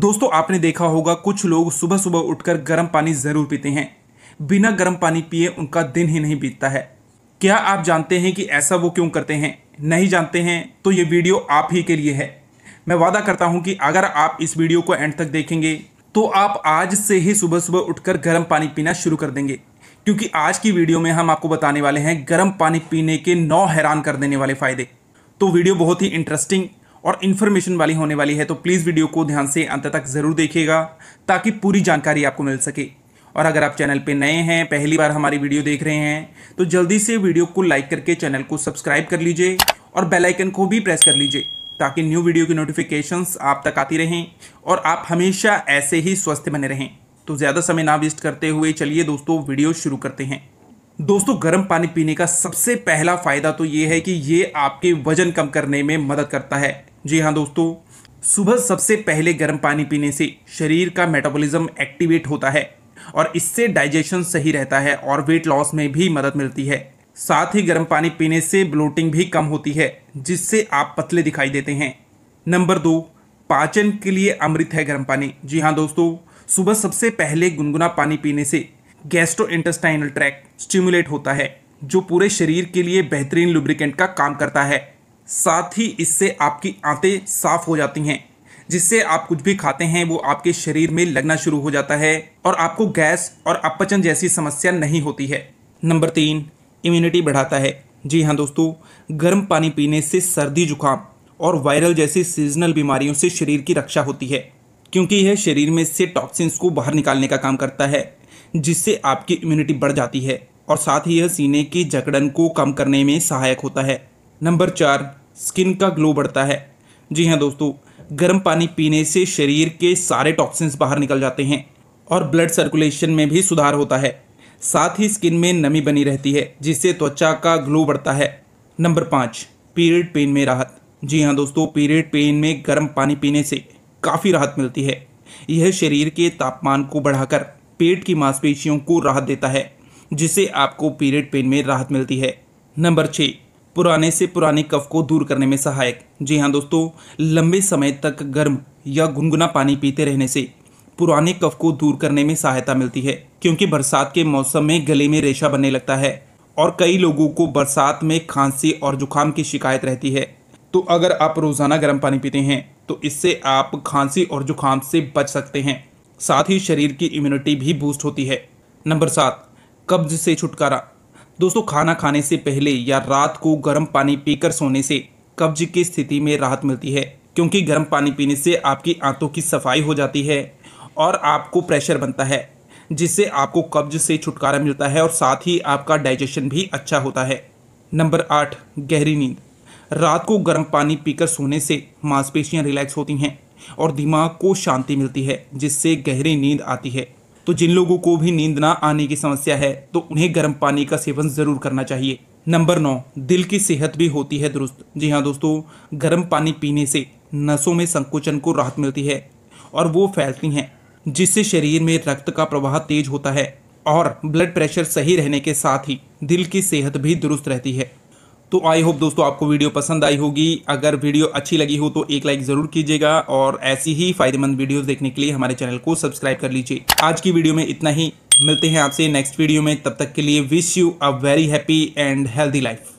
दोस्तों आपने देखा होगा कुछ लोग सुबह सुबह उठकर गर्म पानी ज़रूर पीते हैं बिना गर्म पानी पिए उनका दिन ही नहीं बीतता है क्या आप जानते हैं कि ऐसा वो क्यों करते हैं नहीं जानते हैं तो ये वीडियो आप ही के लिए है मैं वादा करता हूं कि अगर आप इस वीडियो को एंड तक देखेंगे तो आप आज से ही सुबह सुबह उठकर गर्म पानी पीना शुरू कर देंगे क्योंकि आज की वीडियो में हम आपको बताने वाले हैं गर्म पानी पीने के नौ हैरान कर देने वाले फ़ायदे तो वीडियो बहुत ही इंटरेस्टिंग और इन्फॉर्मेशन वाली होने वाली है तो प्लीज़ वीडियो को ध्यान से अंत तक ज़रूर देखिएगा ताकि पूरी जानकारी आपको मिल सके और अगर आप चैनल पे नए हैं पहली बार हमारी वीडियो देख रहे हैं तो जल्दी से वीडियो को लाइक करके चैनल को सब्सक्राइब कर लीजिए और बेल आइकन को भी प्रेस कर लीजिए ताकि न्यू वीडियो की नोटिफिकेशंस आप तक आती रहें और आप हमेशा ऐसे ही स्वस्थ बने रहें तो ज़्यादा समय ना वेस्ट करते हुए चलिए दोस्तों वीडियो शुरू करते हैं दोस्तों गर्म पानी पीने का सबसे पहला फ़ायदा तो ये है कि ये आपके वजन कम करने में मदद करता है जी हाँ दोस्तों सुबह सबसे पहले गर्म पानी पीने से शरीर का मेटाबॉलिज्म एक्टिवेट होता है और इससे डाइजेशन सही रहता है और वेट लॉस में भी मदद मिलती है साथ ही गर्म पानी पीने से ब्लोटिंग भी कम होती है जिससे आप पतले दिखाई देते हैं नंबर दो पाचन के लिए अमृत है गर्म पानी जी हाँ दोस्तों सुबह सबसे पहले गुनगुना पानी पीने से गैस्ट्रो इंटेस्टाइनल ट्रैक स्टिमुलेट होता है जो पूरे शरीर के लिए बेहतरीन लुब्रिकेंट का काम करता है साथ ही इससे आपकी आंतें साफ हो जाती हैं जिससे आप कुछ भी खाते हैं वो आपके शरीर में लगना शुरू हो जाता है और आपको गैस और अपचन जैसी समस्या नहीं होती है नंबर तीन इम्यूनिटी बढ़ाता है जी हाँ दोस्तों गर्म पानी पीने से सर्दी जुकाम और वायरल जैसी सीजनल बीमारियों से शरीर की रक्षा होती है क्योंकि यह शरीर में से टॉक्सिन्स को बाहर निकालने का काम करता है जिससे आपकी इम्यूनिटी बढ़ जाती है और साथ ही यह सीने की जकड़न को कम करने में सहायक होता है नंबर चार स्किन का ग्लो बढ़ता है जी हाँ दोस्तों गर्म पानी पीने से शरीर के सारे टॉक्सिन्स बाहर निकल जाते हैं और ब्लड सर्कुलेशन में भी सुधार होता है साथ ही स्किन में नमी बनी रहती है जिससे त्वचा का ग्लो बढ़ता है नंबर पाँच पीरियड पेन में राहत जी हाँ दोस्तों पीरियड पेन में गर्म पानी पीने से काफ़ी राहत मिलती है यह शरीर के तापमान को बढ़ाकर पेट की मांसपेशियों को राहत देता है जिससे आपको पीरियड पेन में राहत मिलती है नंबर छः पुराने से पुराने कफ को दूर करने में सहायक जी हाँ दोस्तों लंबे समय तक गर्म या गुनगुना पानी पीते रहने से पुराने कफ को दूर करने में सहायता मिलती है क्योंकि बरसात के मौसम में गले में रेशा बनने लगता है और कई लोगों को बरसात में खांसी और जुकाम की शिकायत रहती है तो अगर आप रोज़ाना गर्म पानी पीते हैं तो इससे आप खांसी और जुकाम से बच सकते हैं साथ ही शरीर की इम्यूनिटी भी बूस्ट होती है नंबर सात कब्ज से छुटकारा दोस्तों खाना खाने से पहले या रात को गर्म पानी पीकर सोने से कब्ज की स्थिति में राहत मिलती है क्योंकि गर्म पानी पीने से आपकी आंतों की सफाई हो जाती है और आपको प्रेशर बनता है जिससे आपको कब्ज से छुटकारा मिलता है और साथ ही आपका डाइजेशन भी अच्छा होता है नंबर आठ गहरी नींद रात को गर्म पानी पीकर सोने से मांसपेशियां रिलैक्स होती हैं और दिमाग को शांति मिलती है जिससे गहरी नींद आती है तो जिन लोगों को भी नींद ना आने की समस्या है तो उन्हें गर्म पानी का सेवन ज़रूर करना चाहिए नंबर नौ दिल की सेहत भी होती है दुरुस्त जी हाँ दोस्तों गर्म पानी पीने से नसों में संकुचन को राहत मिलती है और वो फैलती हैं जिससे शरीर में रक्त का प्रवाह तेज होता है और ब्लड प्रेशर सही रहने के साथ ही दिल की सेहत भी दुरुस्त रहती है तो आई होप दोस्तों आपको वीडियो पसंद आई होगी अगर वीडियो अच्छी लगी हो तो एक लाइक ज़रूर कीजिएगा और ऐसी ही फायदेमंद वीडियोस देखने के लिए हमारे चैनल को सब्सक्राइब कर लीजिए आज की वीडियो में इतना ही मिलते हैं आपसे नेक्स्ट वीडियो में तब तक के लिए wish you a very happy and healthy life